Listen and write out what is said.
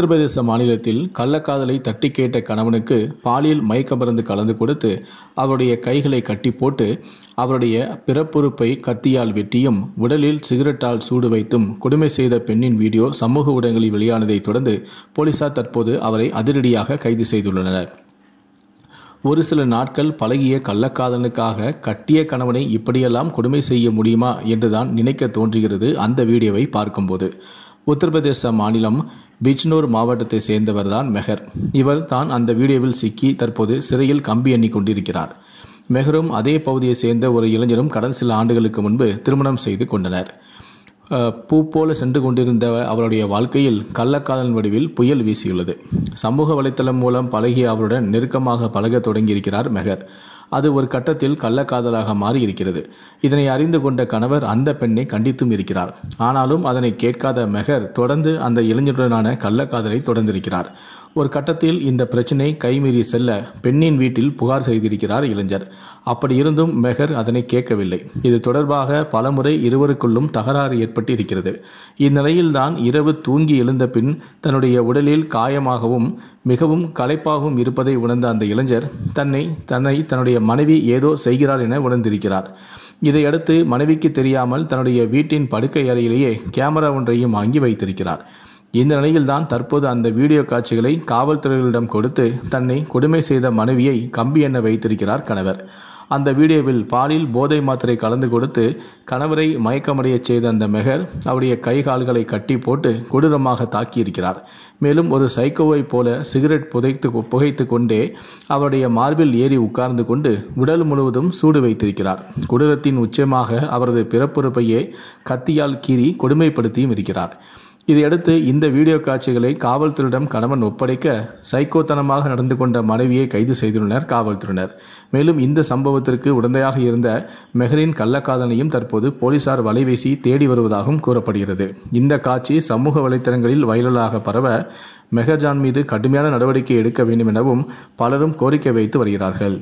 உத்தரப்பிரதேச மாநிலத்தில் கள்ளக்காதலை தட்டி கேட்ட கணவனுக்கு பாலியல் மயக்க மருந்து கலந்து கொடுத்து அவருடைய கைகளை கட்டி போட்டு அவருடைய பிறப்புறுப்பை கத்தியால் வெட்டியும் உடலில் சிகரெட்டால் சூடு வைத்தும் கொடுமை செய்த பெண்ணின் வீடியோ சமூக ஊடகங்களில் வெளியானதை தொடர்ந்து போலீசார் தற்போது அவரை அதிரடியாக கைது செய்துள்ளனர் ஒரு சில நாட்கள் பழகிய கள்ளக்காதலனுக்காக கட்டிய கணவனை இப்படியெல்லாம் கொடுமை செய்ய முடியுமா என்றுதான் நினைக்க தோன்றுகிறது அந்த வீடியோவை பார்க்கும்போது உத்தரப்பிரதேச மாநிலம் பிஜ்னோர் மாவட்டத்தை சேர்ந்தவர் தான் மெஹர் இவர் தான் அந்த வீடியோவில் சிக்கி தற்போது சிறையில் கம்பி எண்ணி கொண்டிருக்கிறார் மெஹரும் அதே பகுதியை சேர்ந்த ஒரு இளைஞரும் கடந்த சில ஆண்டுகளுக்கு முன்பு திருமணம் செய்து கொண்டனர் பூ போல சென்று கொண்டிருந்த அவருடைய வாழ்க்கையில் கள்ளக்காதலின் வடிவில் புயல் வீசியுள்ளது சமூக வலைத்தளம் மூலம் பழகிய அவருடன் நெருக்கமாக பழக தொடங்கியிருக்கிறார் மெஹர் அது ஒரு கட்டத்தில் கள்ளக்காதலாக மாறியிருக்கிறது இதனை அறிந்து கொண்ட கணவர் அந்த பெண்ணை கண்டித்தும் இருக்கிறார் ஆனாலும் அதனை கேட்காத மெஹர் தொடர்ந்து அந்த இளைஞருடனான கள்ளக்காதலை தொடர்ந்திருக்கிறார் ஒரு கட்டத்தில் இந்த பிரச்சினை கைமீறி செல்ல பெண்ணின் வீட்டில் புகார் செய்திருக்கிறார் இளைஞர் அப்படி இருந்தும் மெஹர் அதனை கேட்கவில்லை இது தொடர்பாக பலமுறை இருவருக்குள்ளும் தகராறு ஏற்பட்டு இருக்கிறது இந்நிலையில்தான் இரவு தூங்கி எழுந்த பின் தன்னுடைய உடலில் காயமாகவும் மிகவும் களைப்பாகவும் இருப்பதை உணர்ந்த அந்த இளைஞர் தன்னை தன்னை தன்னுடைய மனைவி ஏதோ செய்கிறார் என உணர்ந்திருக்கிறார் இதையடுத்து மனைவிக்கு தெரியாமல் தன்னுடைய வீட்டின் படுக்கை அறையிலேயே கேமரா ஒன்றையும் வாங்கி வைத்திருக்கிறார் இந்த தான் தற்போது அந்த வீடியோ காட்சிகளை காவல்துறைகளிடம் கொடுத்து தன்னை கொடுமை செய்த மனைவியை கம்பி எண்ண வைத்திருக்கிறார் கணவர் அந்த வீடியோவில் பாலில் போதை மாத்திரை கலந்து கொடுத்து கணவரை மயக்கமடையச் செய்த அந்த மெஹர் அவருடைய கை கால்களை கட்டி போட்டு கொடூரமாக தாக்கியிருக்கிறார் மேலும் ஒரு சைக்கோவைப் போல சிகரெட் புதைத்து புகைத்து கொண்டே அவருடைய மார்பில் ஏறி உட்கார்ந்து கொண்டு உடல் முழுவதும் சூடு வைத்திருக்கிறார் கொடூரத்தின் உச்சமாக அவரது பிறப்புறுப்பையே கத்தியால் கீறி கொடுமைப்படுத்தியும் இருக்கிறார் இதையடுத்து இந்த வீடியோ காட்சிகளை காவல்துறையிடம் கணவன் ஒப்படைக்க சைக்கோத்தனமாக நடந்து கொண்ட மனைவியை கைது செய்துள்ளனர் காவல்துறையினர் மேலும் இந்த சம்பவத்திற்கு உடந்தையாக இருந்த மெஹரின் கள்ளக்காதலையும் தற்போது போலீசார் வலைவீசி தேடி வருவதாகவும் கூறப்படுகிறது இந்த காட்சி சமூக வலைத்தளங்களில் வைரலாக பரவ மெஹர்ஜான் மீது கடுமையான நடவடிக்கை எடுக்க வேண்டும் எனவும் பலரும் கோரிக்கை வைத்து வருகிறார்கள்